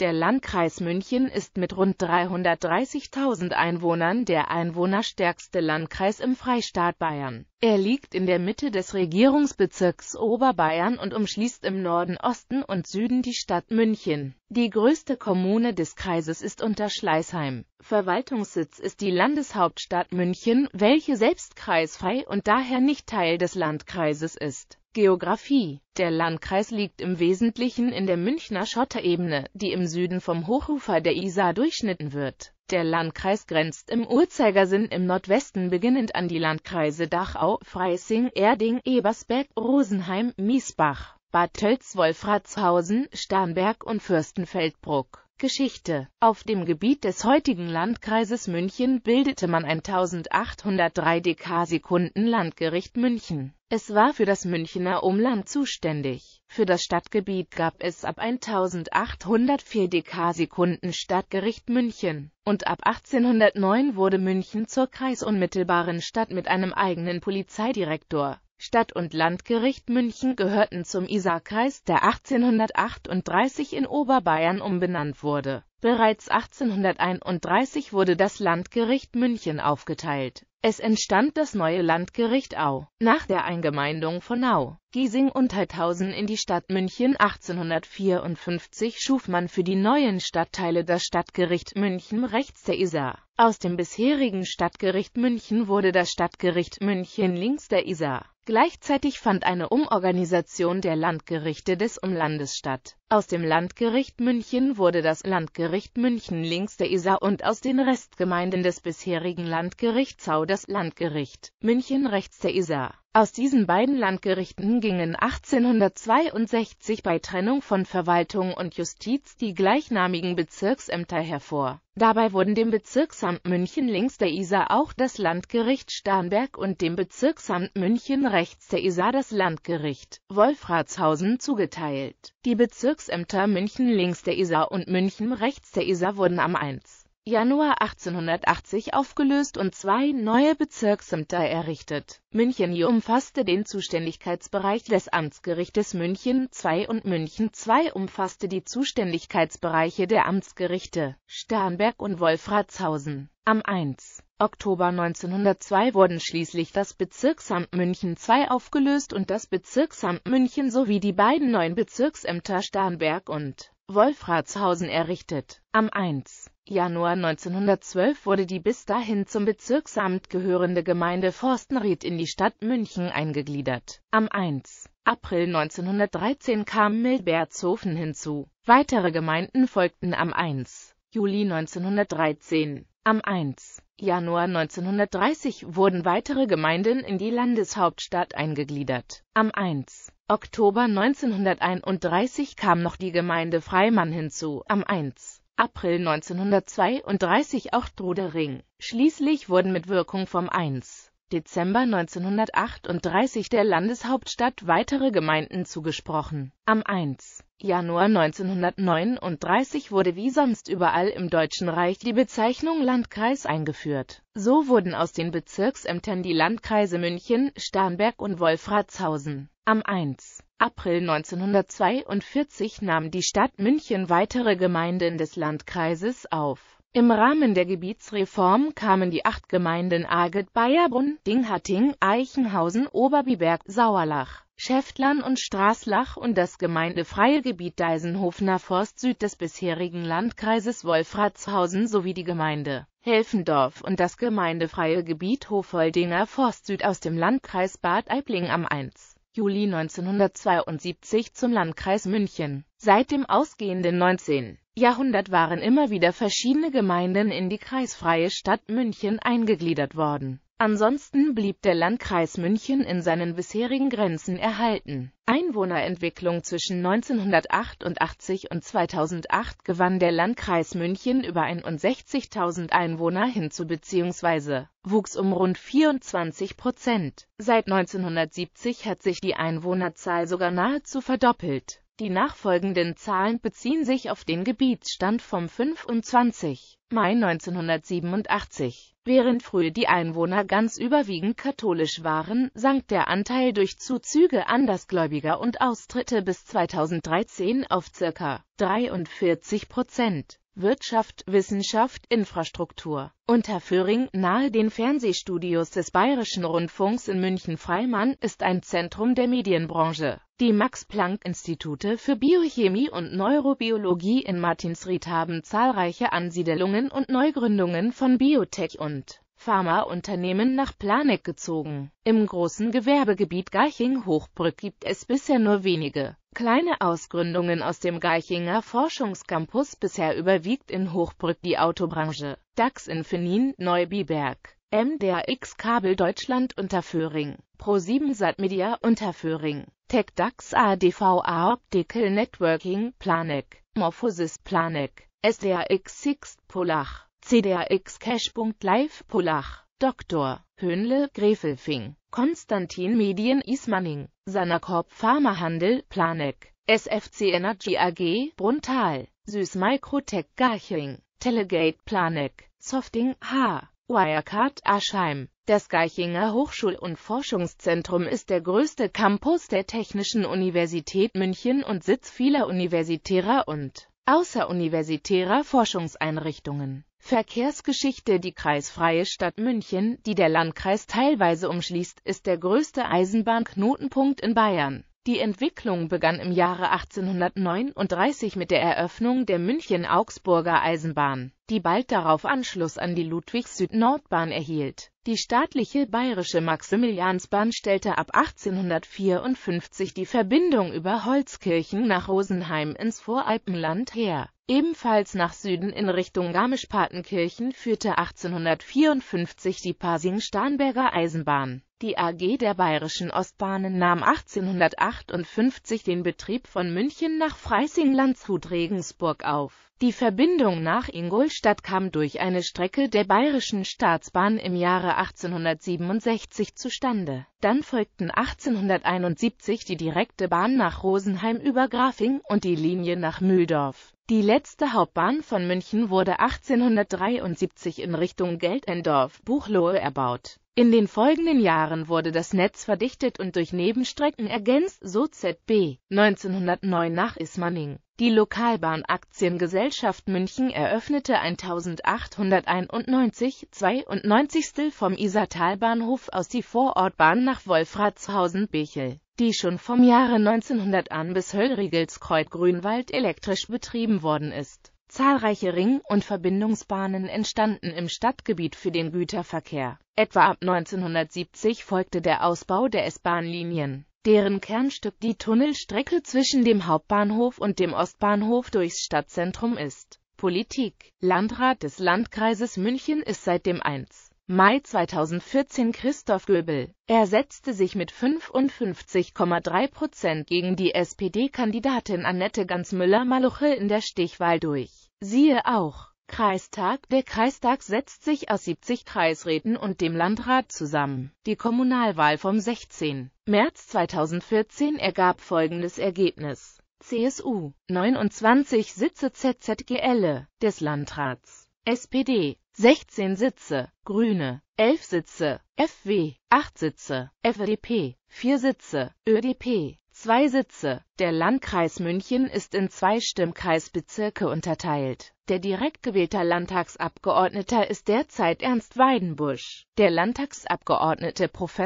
Der Landkreis München ist mit rund 330.000 Einwohnern der einwohnerstärkste Landkreis im Freistaat Bayern. Er liegt in der Mitte des Regierungsbezirks Oberbayern und umschließt im Norden, Osten und Süden die Stadt München. Die größte Kommune des Kreises ist Unterschleißheim. Verwaltungssitz ist die Landeshauptstadt München, welche selbst kreisfrei und daher nicht Teil des Landkreises ist Geografie Der Landkreis liegt im Wesentlichen in der Münchner Schotterebene, die im Süden vom Hochufer der Isar durchschnitten wird. Der Landkreis grenzt im Uhrzeigersinn im Nordwesten beginnend an die Landkreise Dachau, Freising, Erding, Ebersberg, Rosenheim, Miesbach, Bad Tölz, Wolfratshausen, Starnberg und Fürstenfeldbruck. Geschichte. Auf dem Gebiet des heutigen Landkreises München bildete man ein 1803 Dekasekunden Landgericht München es war für das Münchner Umland zuständig. Für das Stadtgebiet gab es ab 1804 Dekasekunden Stadtgericht München und ab 1809 wurde München zur kreisunmittelbaren Stadt mit einem eigenen Polizeidirektor. Stadt- und Landgericht München gehörten zum Isarkreis, der 1838 in Oberbayern umbenannt wurde. Bereits 1831 wurde das Landgericht München aufgeteilt es entstand das neue Landgericht Au. Nach der Eingemeindung von Au, Giesing und Heidhausen in die Stadt München 1854 schuf man für die neuen Stadtteile das Stadtgericht München rechts der Isar. Aus dem bisherigen Stadtgericht München wurde das Stadtgericht München links der Isar. Gleichzeitig fand eine Umorganisation der Landgerichte des Umlandes statt. Aus dem Landgericht München wurde das Landgericht München links der Isar und aus den Restgemeinden des bisherigen Landgerichts Hau das Landgericht München rechts der Isar aus diesen beiden Landgerichten gingen 1862 bei Trennung von Verwaltung und Justiz die gleichnamigen Bezirksämter hervor. Dabei wurden dem Bezirksamt München links der Isar auch das Landgericht Starnberg und dem Bezirksamt München rechts der Isar das Landgericht Wolfratshausen zugeteilt. Die Bezirksämter München links der Isar und München rechts der Isar wurden am 1. Januar 1880 aufgelöst und zwei neue Bezirksämter errichtet. München hier umfasste den Zuständigkeitsbereich des Amtsgerichtes München II und München II umfasste die Zuständigkeitsbereiche der Amtsgerichte Starnberg und Wolfratshausen. Am 1. Oktober 1902 wurden schließlich das Bezirksamt München II aufgelöst und das Bezirksamt München sowie die beiden neuen Bezirksämter Starnberg und Wolfratshausen errichtet. Am 1. Januar 1912 wurde die bis dahin zum Bezirksamt gehörende Gemeinde Forstenried in die Stadt München eingegliedert. Am 1. April 1913 kam Milbertshofen hinzu. Weitere Gemeinden folgten am 1. Juli 1913. Am 1. Januar 1930 wurden weitere Gemeinden in die Landeshauptstadt eingegliedert. Am 1. Oktober 1931 kam noch die Gemeinde Freimann hinzu. Am 1. April 1932 auch Trudering. Schließlich wurden mit Wirkung vom 1. Dezember 1938 der Landeshauptstadt weitere Gemeinden zugesprochen. Am 1. Januar 1939 wurde wie sonst überall im Deutschen Reich die Bezeichnung Landkreis eingeführt. So wurden aus den Bezirksämtern die Landkreise München, Starnberg und Wolfratshausen. Am 1. April 1942 nahm die Stadt München weitere Gemeinden des Landkreises auf. Im Rahmen der Gebietsreform kamen die acht Gemeinden Arget, Bayerbrunn, Dinghatting, Eichenhausen, Oberbiberg, Sauerlach, Schäftlern und Straßlach und das gemeindefreie Gebiet Deisenhofener Forst Süd des bisherigen Landkreises Wolfratshausen sowie die Gemeinde Helfendorf und das gemeindefreie Gebiet Hofoldinger Forst Süd aus dem Landkreis Bad Aibling am 1. Juli 1972 zum Landkreis München. Seit dem ausgehenden 19. Jahrhundert waren immer wieder verschiedene Gemeinden in die kreisfreie Stadt München eingegliedert worden Ansonsten blieb der Landkreis München in seinen bisherigen Grenzen erhalten. Einwohnerentwicklung Zwischen 1988 und 2008 gewann der Landkreis München über 61.000 Einwohner hinzu bzw. wuchs um rund 24 Prozent. Seit 1970 hat sich die Einwohnerzahl sogar nahezu verdoppelt die nachfolgenden Zahlen beziehen sich auf den Gebietsstand vom 25. Mai 1987. Während früher die Einwohner ganz überwiegend katholisch waren, sank der Anteil durch Zuzüge Andersgläubiger und Austritte bis 2013 auf ca. 43 Prozent. Wirtschaft, Wissenschaft, Infrastruktur. Unter Unterföhring, nahe den Fernsehstudios des Bayerischen Rundfunks in München-Freimann, ist ein Zentrum der Medienbranche. Die Max-Planck-Institute für Biochemie und Neurobiologie in Martinsried haben zahlreiche Ansiedelungen und Neugründungen von Biotech- und Pharmaunternehmen nach Planegg gezogen. Im großen Gewerbegebiet Garching-Hochbrück gibt es bisher nur wenige. Kleine Ausgründungen aus dem Geichinger Forschungscampus bisher überwiegt in Hochbrück die Autobranche, DAX Infinin, Neubiberg, MDRX Kabel Deutschland Unterföhring, Pro7 Satmedia Unterföhring, TechDAX ADVA Optical Networking Planek, Morphosis Planek, SDRX Sixt Polach, CDRX Cash.live Polach. Dr. Höhnle Grefelfing, Konstantin Medien Ismaning, Sanakorp Pharmahandel, Planek, SFC Energy AG, Bruntal, Süß Microtech Garching, Telegate Planek, Softing H. Wirecard Aschheim. Das Garchinger Hochschul- und Forschungszentrum ist der größte Campus der Technischen Universität München und Sitz vieler universitärer und außeruniversitärer Forschungseinrichtungen. Verkehrsgeschichte Die kreisfreie Stadt München, die der Landkreis teilweise umschließt, ist der größte Eisenbahnknotenpunkt in Bayern. Die Entwicklung begann im Jahre 1839 mit der Eröffnung der München-Augsburger Eisenbahn die bald darauf Anschluss an die Ludwig-Süd-Nordbahn erhielt. Die staatliche Bayerische Maximiliansbahn stellte ab 1854 die Verbindung über Holzkirchen nach Rosenheim ins Voralpenland her. Ebenfalls nach Süden in Richtung Garmisch-Partenkirchen führte 1854 die Pasing-Starnberger Eisenbahn. Die AG der Bayerischen Ostbahnen nahm 1858 den Betrieb von München nach Freising-Landshut-Regensburg auf die Verbindung nach Ingolstadt kam durch eine Strecke der Bayerischen Staatsbahn im Jahre 1867 zustande. Dann folgten 1871 die direkte Bahn nach Rosenheim über Grafing und die Linie nach Mühldorf. Die letzte Hauptbahn von München wurde 1873 in Richtung geldendorf buchlohe erbaut. In den folgenden Jahren wurde das Netz verdichtet und durch Nebenstrecken ergänzt, so ZB 1909 nach Ismaning. Die Lokalbahn Aktiengesellschaft München eröffnete 1891 92. vom Isartalbahnhof aus die Vorortbahn nach Wolfratshausen-Bechel, die schon vom Jahre 1900 an bis Höllrigelskreuz-Grünwald elektrisch betrieben worden ist. Zahlreiche Ring- und Verbindungsbahnen entstanden im Stadtgebiet für den Güterverkehr. Etwa ab 1970 folgte der Ausbau der S-Bahn-Linien deren Kernstück die Tunnelstrecke zwischen dem Hauptbahnhof und dem Ostbahnhof durchs Stadtzentrum ist. Politik Landrat des Landkreises München ist seit dem 1. Mai 2014 Christoph Göbel. Er setzte sich mit 55,3 Prozent gegen die SPD-Kandidatin Annette Gansmüller-Maluche in der Stichwahl durch. Siehe auch Kreistag Der Kreistag setzt sich aus 70 Kreisräten und dem Landrat zusammen. Die Kommunalwahl vom 16. März 2014 ergab folgendes Ergebnis. CSU 29 Sitze ZZGL des Landrats. SPD 16 Sitze, Grüne 11 Sitze, FW 8 Sitze, FDP 4 Sitze, ÖDP zwei Sitze. Der Landkreis München ist in zwei Stimmkreisbezirke unterteilt. Der direkt gewählte Landtagsabgeordneter ist derzeit Ernst Weidenbusch. Der Landtagsabgeordnete Prof.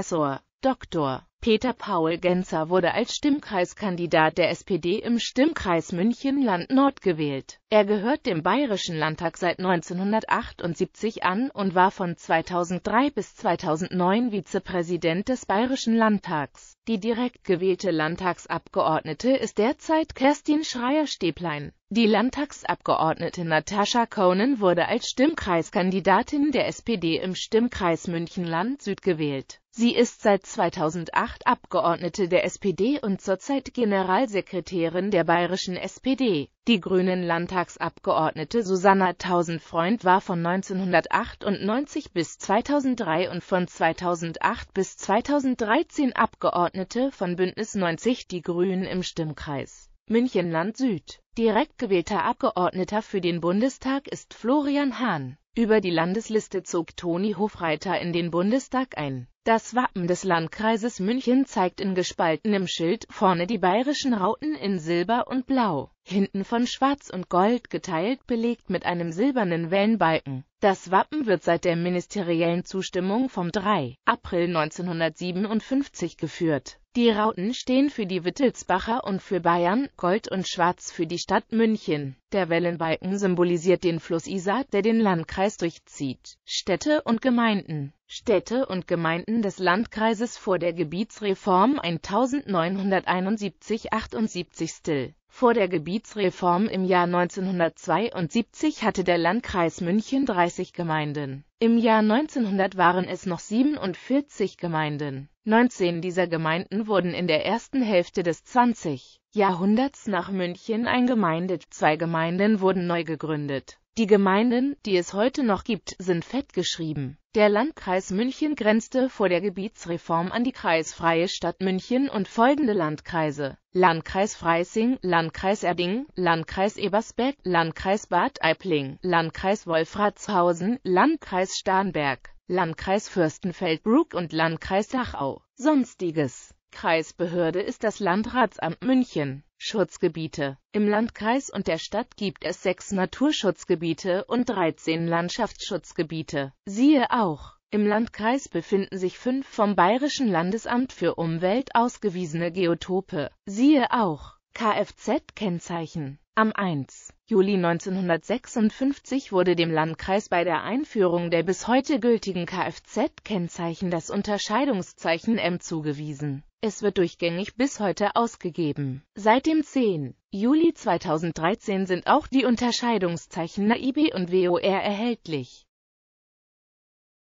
Dr. Peter Paul Genzer wurde als Stimmkreiskandidat der SPD im Stimmkreis München-Land-Nord gewählt. Er gehört dem Bayerischen Landtag seit 1978 an und war von 2003 bis 2009 Vizepräsident des Bayerischen Landtags. Die direkt gewählte Landtagsabgeordnete ist derzeit Kerstin Schreier-Stäblein. Die Landtagsabgeordnete Natascha Konen wurde als Stimmkreiskandidatin der SPD im Stimmkreis München-Land-Süd gewählt Sie ist seit 2008 Abgeordnete der SPD und zurzeit Generalsekretärin der bayerischen SPD. Die Grünen-Landtagsabgeordnete Susanna Tausendfreund war von 1998 bis 2003 und von 2008 bis 2013 Abgeordnete von Bündnis 90 Die Grünen im Stimmkreis Münchenland Süd. Direkt gewählter Abgeordneter für den Bundestag ist Florian Hahn. Über die Landesliste zog Toni Hofreiter in den Bundestag ein. Das Wappen des Landkreises München zeigt in gespaltenem Schild vorne die bayerischen Rauten in Silber und Blau, hinten von Schwarz und Gold geteilt belegt mit einem silbernen Wellenbalken. Das Wappen wird seit der ministeriellen Zustimmung vom 3. April 1957 geführt. Die Rauten stehen für die Wittelsbacher und für Bayern, Gold und Schwarz für die Stadt München. Der Wellenbalken symbolisiert den Fluss Isar, der den Landkreis durchzieht. Städte und Gemeinden Städte und Gemeinden des Landkreises vor der Gebietsreform 1971-78 still vor der Gebietsreform im Jahr 1972 hatte der Landkreis München 30 Gemeinden. Im Jahr 1900 waren es noch 47 Gemeinden. 19 dieser Gemeinden wurden in der ersten Hälfte des 20. Jahrhunderts nach München eingemeindet, zwei Gemeinden wurden neu gegründet. Die Gemeinden, die es heute noch gibt, sind fettgeschrieben. Der Landkreis München grenzte vor der Gebietsreform an die kreisfreie Stadt München und folgende Landkreise. Landkreis Freising, Landkreis Erding, Landkreis Ebersberg, Landkreis Bad Aibling, Landkreis Wolfratshausen, Landkreis Starnberg, Landkreis Fürstenfeldbruck und Landkreis Dachau. Sonstiges Kreisbehörde ist das Landratsamt München. Schutzgebiete. Im Landkreis und der Stadt gibt es sechs Naturschutzgebiete und 13 Landschaftsschutzgebiete. Siehe auch im Landkreis befinden sich fünf vom Bayerischen Landesamt für Umwelt ausgewiesene Geotope. Siehe auch Kfz-Kennzeichen. Am 1. Juli 1956 wurde dem Landkreis bei der Einführung der bis heute gültigen Kfz-Kennzeichen das Unterscheidungszeichen M zugewiesen es wird durchgängig bis heute ausgegeben. Seit dem 10. Juli 2013 sind auch die Unterscheidungszeichen NAIB und WOR erhältlich.